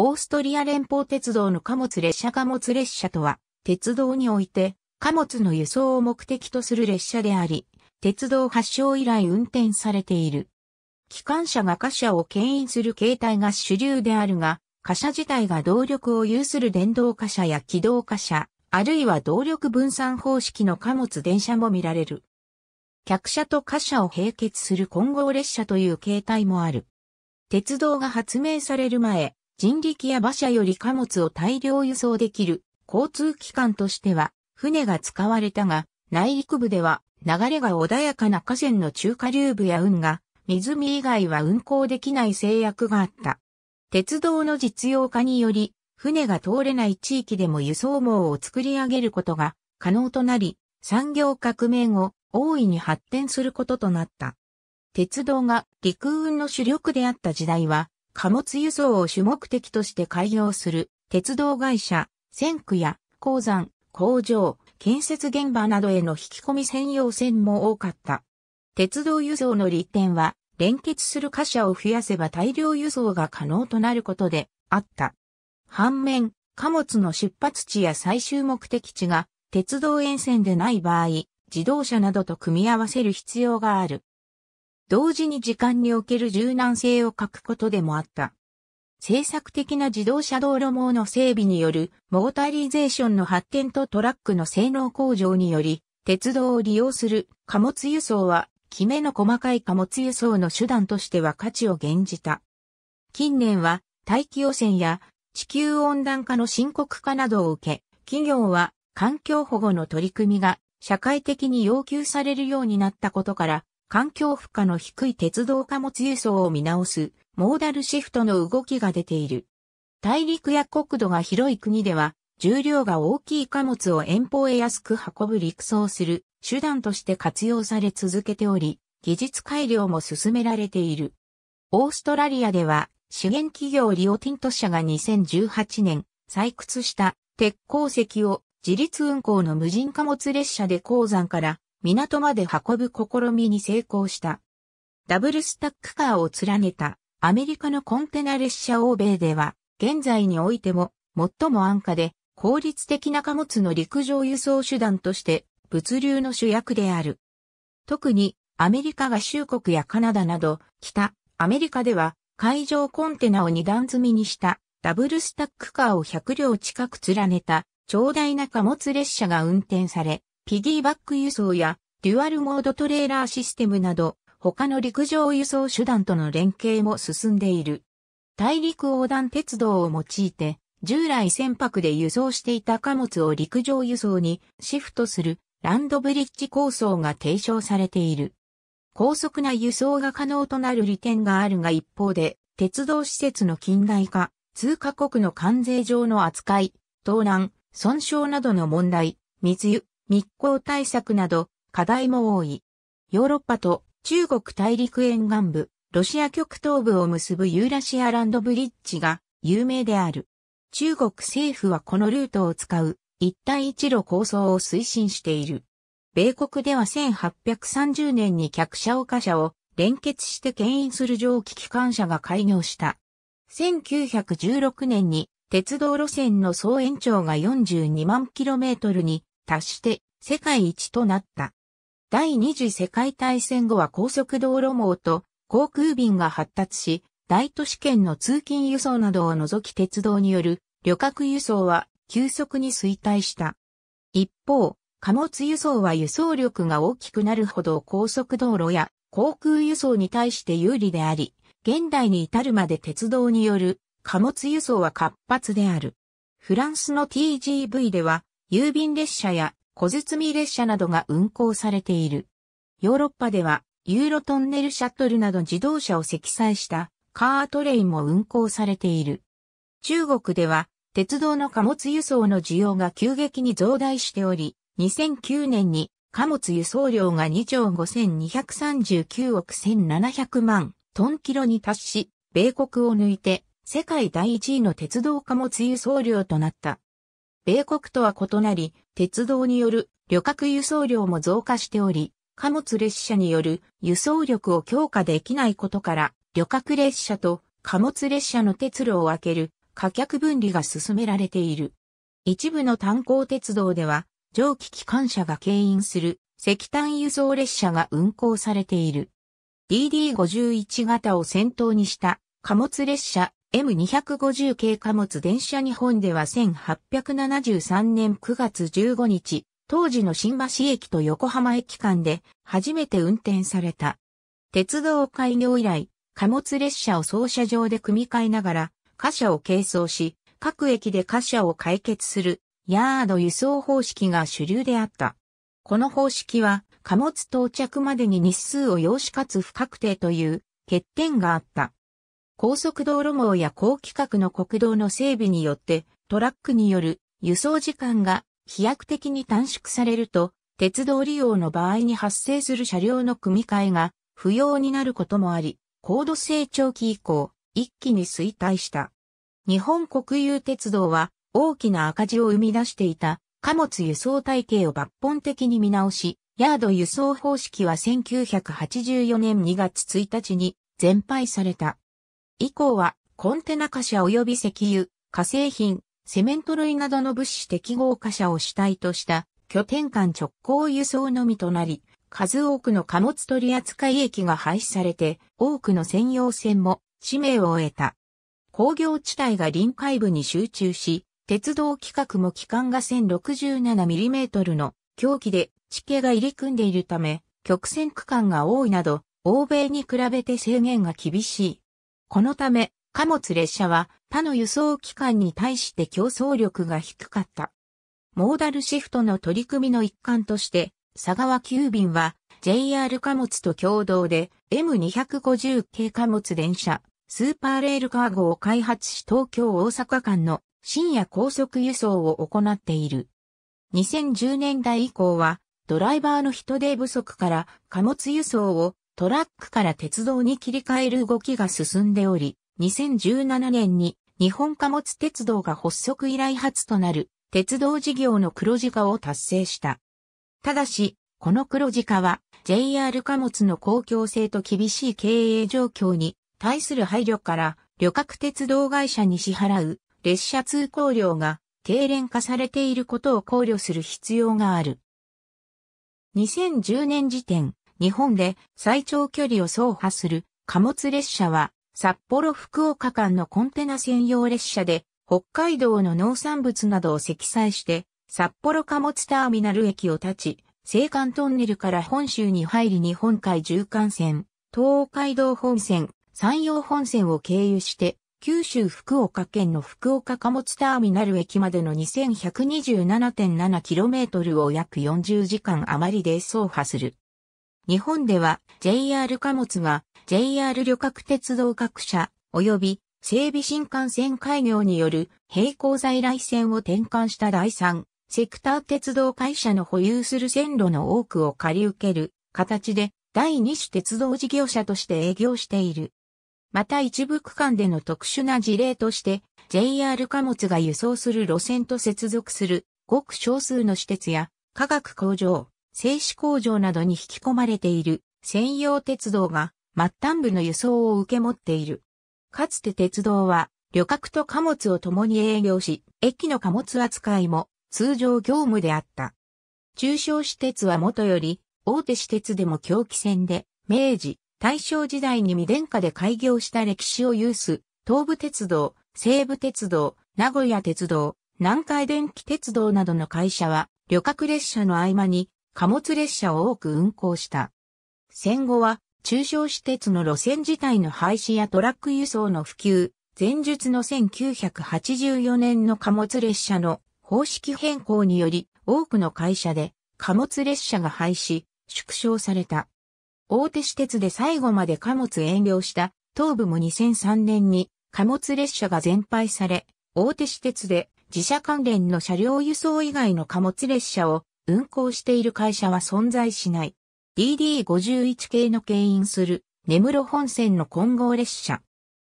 オーストリア連邦鉄道の貨物列車貨物列車とは、鉄道において貨物の輸送を目的とする列車であり、鉄道発祥以来運転されている。機関車が貨車を牽引する形態が主流であるが、貨車自体が動力を有する電動貨車や機動貨車、あるいは動力分散方式の貨物電車も見られる。客車と貨車を並結する混合列車という形態もある。鉄道が発明される前、人力や馬車より貨物を大量輸送できる交通機関としては船が使われたが、内陸部では流れが穏やかな河川の中下流部や運河、湖以外は運行できない制約があった。鉄道の実用化により、船が通れない地域でも輸送網を作り上げることが可能となり、産業革命後、大いに発展することとなった。鉄道が陸運の主力であった時代は、貨物輸送を主目的として開業する鉄道会社、線区や鉱山、工場、建設現場などへの引き込み専用線も多かった。鉄道輸送の利点は、連結する貨車を増やせば大量輸送が可能となることであった。反面、貨物の出発地や最終目的地が鉄道沿線でない場合、自動車などと組み合わせる必要がある。同時に時間における柔軟性を欠くことでもあった。政策的な自動車道路網の整備によるモータリゼーションの発展とトラックの性能向上により、鉄道を利用する貨物輸送は、きめの細かい貨物輸送の手段としては価値を減じた。近年は大気汚染や地球温暖化の深刻化などを受け、企業は環境保護の取り組みが社会的に要求されるようになったことから、環境負荷の低い鉄道貨物輸送を見直す、モーダルシフトの動きが出ている。大陸や国土が広い国では、重量が大きい貨物を遠方へ安く運ぶ陸送する手段として活用され続けており、技術改良も進められている。オーストラリアでは、資源企業リオティント社が2018年採掘した鉄鉱石を自立運行の無人貨物列車で鉱山から港まで運ぶ試みに成功した。ダブルスタックカーを連ねたアメリカのコンテナ列車欧米では、現在においても最も安価で効率的な貨物の陸上輸送手段として物流の主役である。特にアメリカ合衆国やカナダなど北アメリカでは海上コンテナを二段積みにしたダブルスタックカーを100両近く連ねた長大な貨物列車が運転され、ピギーバック輸送やデュアルモードトレーラーシステムなど、他の陸上輸送手段との連携も進んでいる。大陸横断鉄道を用いて、従来船舶で輸送していた貨物を陸上輸送にシフトするランドブリッジ構想が提唱されている。高速な輸送が可能となる利点があるが一方で、鉄道施設の近代化、通過国の関税上の扱い、盗難、損傷などの問題、密輸、密航対策など課題も多い。ヨーロッパと中国大陸沿岸部、ロシア極東部を結ぶユーラシアランドブリッジが有名である。中国政府はこのルートを使う一帯一路構想を推進している。米国では1830年に客車を貨車を連結して牽引する蒸気機関車が開業した。1916年に鉄道路線の総延長が42万キロメートルに達して世界一となった。第二次世界大戦後は高速道路網と航空便が発達し、大都市圏の通勤輸送などを除き鉄道による旅客輸送は急速に衰退した。一方、貨物輸送は輸送力が大きくなるほど高速道路や航空輸送に対して有利であり、現代に至るまで鉄道による貨物輸送は活発である。フランスの TGV では郵便列車や小包列車などが運行されている。ヨーロッパでは、ユーロトンネルシャトルなど自動車を積載したカートレインも運行されている。中国では、鉄道の貨物輸送の需要が急激に増大しており、2009年に貨物輸送量が2兆5239億1700万トンキロに達し、米国を抜いて世界第一位の鉄道貨物輸送量となった。米国とは異なり、鉄道による旅客輸送量も増加しており、貨物列車による輸送力を強化できないことから、旅客列車と貨物列車の鉄路を分ける貨客分離が進められている。一部の炭鉱鉄道では、蒸気機関車が牽引する石炭輸送列車が運行されている。DD51 型を先頭にした貨物列車 M250 系貨物電車日本では1873年9月15日、当時の新橋駅と横浜駅間で初めて運転された。鉄道開業以来、貨物列車を操車場で組み替えながら、貨車を軽装し、各駅で貨車を解決する、ヤード輸送方式が主流であった。この方式は、貨物到着までに日数を要しかつ不確定という欠点があった。高速道路網や高規格の国道の整備によってトラックによる輸送時間が飛躍的に短縮されると、鉄道利用の場合に発生する車両の組み替えが不要になることもあり、高度成長期以降、一気に衰退した。日本国有鉄道は大きな赤字を生み出していた貨物輸送体系を抜本的に見直し、ヤード輸送方式は1984年2月1日に全廃された。以降は、コンテナ貨車及び石油、化成品、セメント類などの物資適合貨車を主体とした拠点間直行輸送のみとなり、数多くの貨物取扱駅が廃止されて、多くの専用線も使命を得た。工業地帯が臨海部に集中し、鉄道規格も機関が 1067mm の狂気で地形が入り組んでいるため、曲線区間が多いなど、欧米に比べて制限が厳しいこのため、貨物列車は他の輸送機関に対して競争力が低かった。モーダルシフトの取り組みの一環として、佐川急便は JR 貨物と共同で M250 系貨物電車、スーパーレールカーゴを開発し東京大阪間の深夜高速輸送を行っている。2010年代以降はドライバーの人手不足から貨物輸送をトラックから鉄道に切り替える動きが進んでおり、2017年に日本貨物鉄道が発足以来初となる鉄道事業の黒字化を達成した。ただし、この黒字化は JR 貨物の公共性と厳しい経営状況に対する配慮から旅客鉄道会社に支払う列車通行料が低廉化されていることを考慮する必要がある。2010年時点、日本で最長距離を走破する貨物列車は札幌福岡間のコンテナ専用列車で北海道の農産物などを積載して札幌貨物ターミナル駅を立ち、青函トンネルから本州に入り日本海縦貫線、東海道本線、山陽本線を経由して、九州福岡県の福岡貨物ターミナル駅までの 2127.7km を約40時間余りで走破する。日本では JR 貨物が JR 旅客鉄道各社及び整備新幹線開業による並行在来線を転換した第三セクター鉄道会社の保有する線路の多くを借り受ける形で第二種鉄道事業者として営業している。また一部区間での特殊な事例として JR 貨物が輸送する路線と接続するごく少数の私鉄や化学工場、製紙工場などに引き込まれている専用鉄道が末端部の輸送を受け持っている。かつて鉄道は旅客と貨物を共に営業し、駅の貨物扱いも通常業務であった。中小私鉄は元より大手私鉄でも狂気線で、明治、大正時代に未電化で開業した歴史を有す、東武鉄道、西武鉄道、名古屋鉄道、南海電気鉄道などの会社は、旅客列車の合間に貨物列車を多く運行した。戦後は中小私鉄の路線自体の廃止やトラック輸送の普及、前述の1984年の貨物列車の方式変更により多くの会社で貨物列車が廃止、縮小された。大手私鉄で最後まで貨物営業した東部も2003年に貨物列車が全廃され、大手私鉄で自社関連の車両輸送以外の貨物列車を運行している会社は存在しない。DD51 系の牽引する根室本線の混合列車。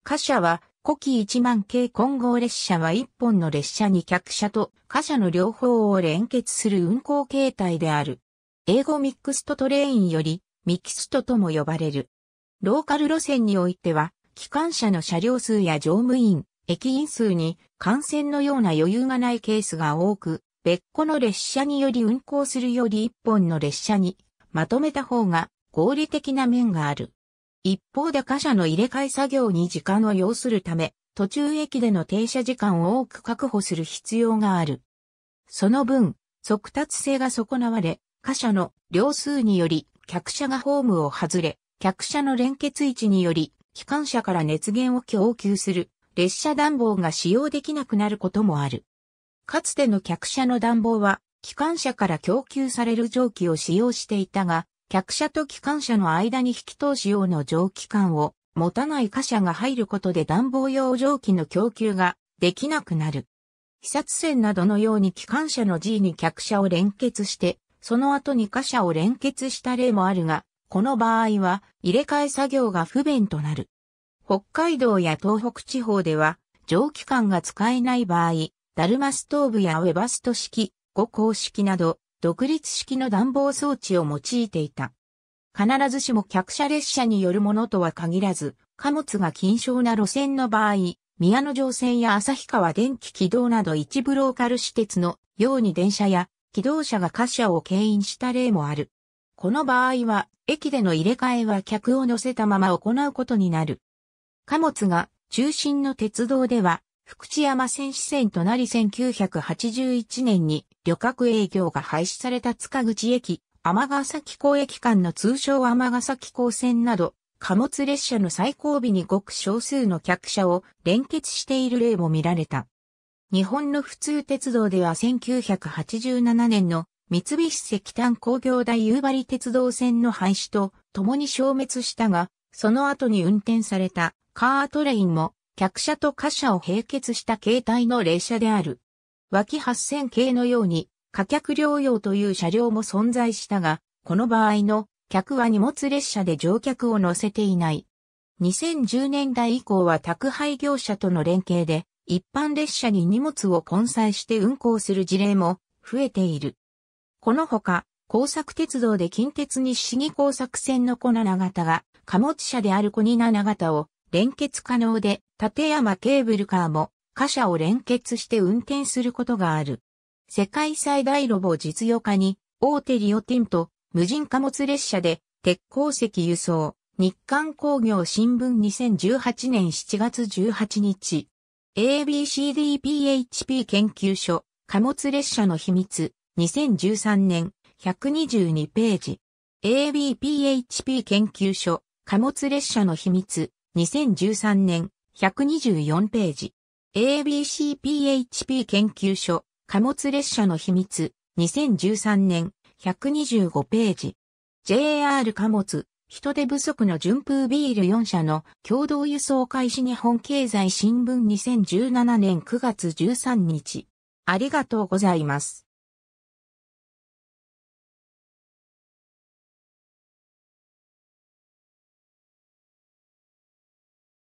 貨車は古希1万系混合列車は1本の列車に客車と貨車の両方を連結する運行形態である。英語ミックストトレインよりミキストとも呼ばれる。ローカル路線においては、機関車の車両数や乗務員、駅員数に感染のような余裕がないケースが多く、別個の列車により運行するより一本の列車にまとめた方が合理的な面がある。一方で貨車の入れ替え作業に時間を要するため、途中駅での停車時間を多く確保する必要がある。その分、速達性が損なわれ、貨車の両数により客車がホームを外れ、客車の連結位置により、機関車から熱源を供給する列車暖房が使用できなくなることもある。かつての客車の暖房は、機関車から供給される蒸気を使用していたが、客車と機関車の間に引き通し用の蒸気管を持たない貨車が入ることで暖房用蒸気の供給ができなくなる。被殺船などのように機関車の G に客車を連結して、その後に貨車を連結した例もあるが、この場合は入れ替え作業が不便となる。北海道や東北地方では蒸気管が使えない場合、ダルマストーブやウェバスト式、五公式など、独立式の暖房装置を用いていた。必ずしも客車列車によるものとは限らず、貨物が緊張な路線の場合、宮野城線や旭川電気軌道など一部ローカル私鉄のように電車や機動車が貨車を牽引した例もある。この場合は、駅での入れ替えは客を乗せたまま行うことになる。貨物が中心の鉄道では福知山線支線となり1981年に旅客営業が廃止された塚口駅、天ヶ崎港駅間の通称天ヶ崎港線など、貨物列車の最後尾にごく少数の客車を連結している例も見られた。日本の普通鉄道では1987年の三菱石炭工業大夕張鉄道線の廃止と共に消滅したが、その後に運転されたカートレインも客車と貨車を並結した形態の列車である。脇8000系のように、貨客療養という車両も存在したが、この場合の客は荷物列車で乗客を乗せていない。2010年代以降は宅配業者との連携で、一般列車に荷物を混載して運行する事例も増えている。このほか、工作鉄道で近鉄に市議工作線の小七型が貨物車である小七型を連結可能で立山ケーブルカーも貨車を連結して運転することがある。世界最大ロボ実用化に大手リオティンと無人貨物列車で鉄鉱石輸送日刊工業新聞2018年7月18日 ABCDPHP 研究所貨物列車の秘密2013年122ページ ABPHP 研究所貨物列車の秘密2013年124ページ。ABCPHP 研究所、貨物列車の秘密、2013年、125ページ。JR 貨物、人手不足の順風ビール4社の共同輸送開始日本経済新聞2017年9月13日。ありがとうございます。